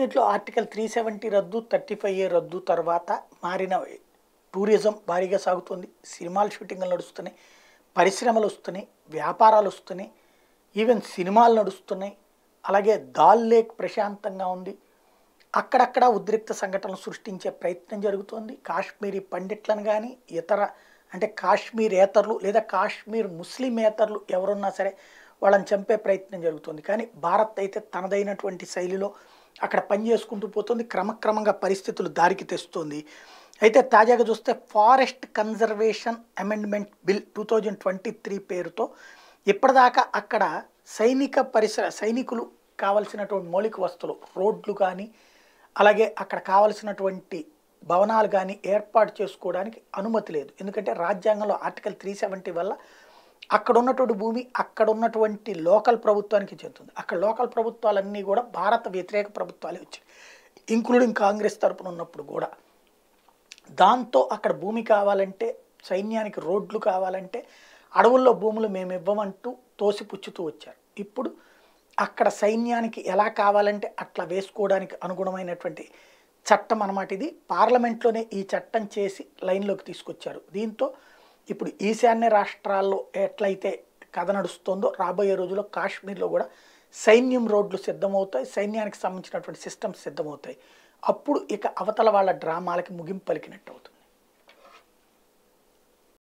కాశ్మీర్లో article three seventy రద్దు thirty five A రద్దు తర్వాత మారిన టూరిజం భారీగా సాగుతుంది సినిమాలు షూటింగ్లు నడుస్తున్నాయి పరిశ్రమలు వస్తున్నాయి వ్యాపారాలు వస్తున్నాయి ఈవెన్ సినిమాలు నడుస్తున్నాయి అలాగే దాల్ లేక్ ప్రశాంతంగా ఉంది అక్కడక్కడ ఉద్రిక్త సంఘటనలు సృష్టించే ప్రయత్నం జరుగుతోంది కాశ్మీరీ పండిట్లను కానీ ఇతర అంటే కాశ్మీరేతరులు లేదా కాశ్మీర్ ముస్లిమేతరులు ఎవరున్నా సరే వాళ్ళని చంపే ప్రయత్నం జరుగుతుంది కానీ భారత్ అయితే తనదైనటువంటి శైలిలో అక్కడ పని చేసుకుంటూ పోతుంది క్రమక్రమంగా పరిస్థితులు దారికి తెస్తుంది అయితే తాజాగా చూస్తే forest conservation amendment bill two thousand twenty three పేరుతో ఇప్పటిదాకా అక్కడ సైనిక పరిసర సైనికులు కావలసినటువంటి మౌలిక వస్తువులు రోడ్లు కానీ అలాగే అక్కడ కావలసినటువంటి భవనాలు కానీ ఏర్పాటు చేసుకోవడానికి అనుమతి లేదు ఎందుకంటే రాజ్యాంగంలో ఆర్టికల్ త్రీ సెవెంటీ వల్ల అక్కడ ఉన్నటువంటి భూమి అక్కడ ఉన్నటువంటి లోకల్ ప్రభుత్వానికి చెందుతుంది అక్కడ లోకల్ ప్రభుత్వాలన్నీ కూడా భారత వ్యతిరేక ప్రభుత్వాలే వచ్చాయి ఇంక్లూడింగ్ కాంగ్రెస్ తరపున ఉన్నప్పుడు కూడా దాంతో అక్కడ భూమి కావాలంటే సైన్యానికి రోడ్లు కావాలంటే అడవుల్లో భూములు మేము ఇవ్వమంటూ తోసిపుచ్చుతూ వచ్చారు ఇప్పుడు అక్కడ సైన్యానికి ఎలా కావాలంటే అట్లా వేసుకోవడానికి అనుగుణమైనటువంటి చట్టం అన్నమాట ఇది పార్లమెంట్లోనే ఈ చట్టం చేసి లైన్లోకి తీసుకొచ్చారు దీంతో ఇప్పుడు ఈశాన్య రాష్ట్రాల్లో ఎట్లయితే కథ నడుస్తుందో రాబోయే రోజుల్లో కాశ్మీర్లో కూడా సైన్యం రోడ్లు సిద్ధమవుతాయి సైన్యానికి సంబంధించినటువంటి సిస్టమ్స్ సిద్ధమవుతాయి అప్పుడు ఇక అవతల వాళ్ళ డ్రామాలకి ముగింపు పలికినట్టు అవుతుంది